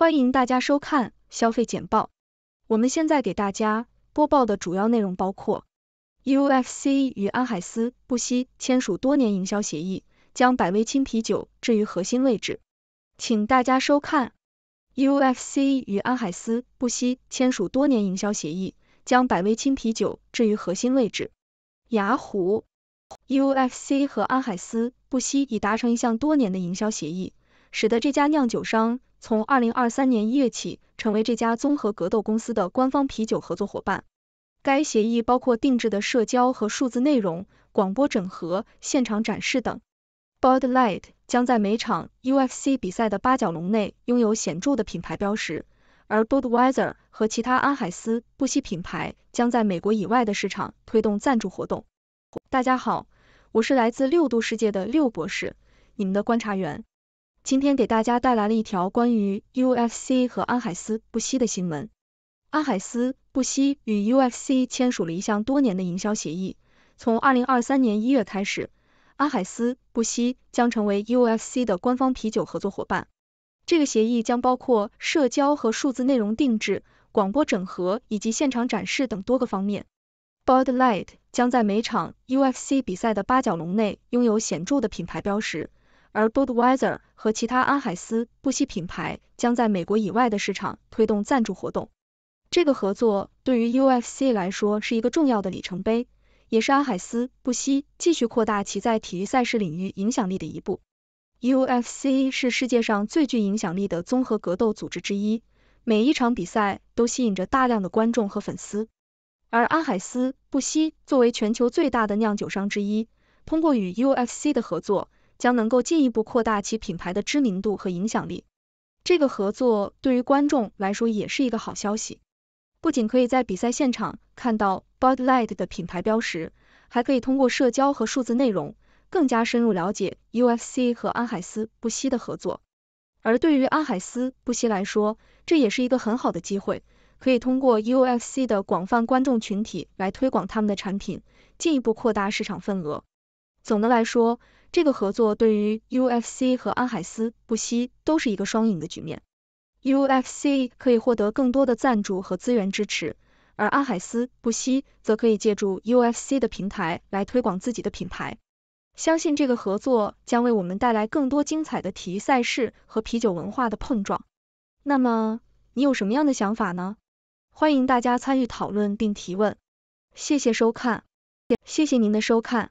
欢迎大家收看消费简报。我们现在给大家播报的主要内容包括：UFC 与安海斯不惜签署多年营销协议，将百威青啤酒置于核心位置。请大家收看。UFC 与安海斯不惜签署多年营销协议，将百威青啤酒置于核心位置。雅虎：UFC 和安海斯不惜已达成一项多年的营销协议，使得这家酿酒商。从二零二三年一月起，成为这家综合格斗公司的官方啤酒合作伙伴。该协议包括定制的社交和数字内容、广播整合、现场展示等。b o r d l i g h t 将在每场 UFC 比赛的八角笼内拥有显著的品牌标识，而 b o d w e i s e r 和其他安海斯布希品牌将在美国以外的市场推动赞助活动。大家好，我是来自六度世界的六博士，你们的观察员。今天给大家带来了一条关于 UFC 和安海斯不息的新闻。安海斯不息与 UFC 签署了一项多年的营销协议，从二零二三年一月开始，安海斯不息将成为 UFC 的官方啤酒合作伙伴。这个协议将包括社交和数字内容定制、广播整合以及现场展示等多个方面。b o r d l i g h t 将在每场 UFC 比赛的八角笼内拥有显著的品牌标识。而 Budweiser 和其他安海斯布希品牌将在美国以外的市场推动赞助活动。这个合作对于 UFC 来说是一个重要的里程碑，也是安海斯布希继续扩大其在体育赛事领域影响力的一步。UFC 是世界上最具影响力的综合格斗组织之一，每一场比赛都吸引着大量的观众和粉丝。而安海斯布希作为全球最大的酿酒商之一，通过与 UFC 的合作，将能够进一步扩大其品牌的知名度和影响力。这个合作对于观众来说也是一个好消息，不仅可以在比赛现场看到 Bud Light 的品牌标识，还可以通过社交和数字内容更加深入了解 UFC 和安海斯不息的合作。而对于安海斯不息来说，这也是一个很好的机会，可以通过 UFC 的广泛观众群体来推广他们的产品，进一步扩大市场份额。总的来说，这个合作对于 UFC 和安海斯布希都是一个双赢的局面。UFC 可以获得更多的赞助和资源支持，而安海斯布希则可以借助 UFC 的平台来推广自己的品牌。相信这个合作将为我们带来更多精彩的体育赛事和啤酒文化的碰撞。那么，你有什么样的想法呢？欢迎大家参与讨论并提问。谢谢收看，谢谢您的收看。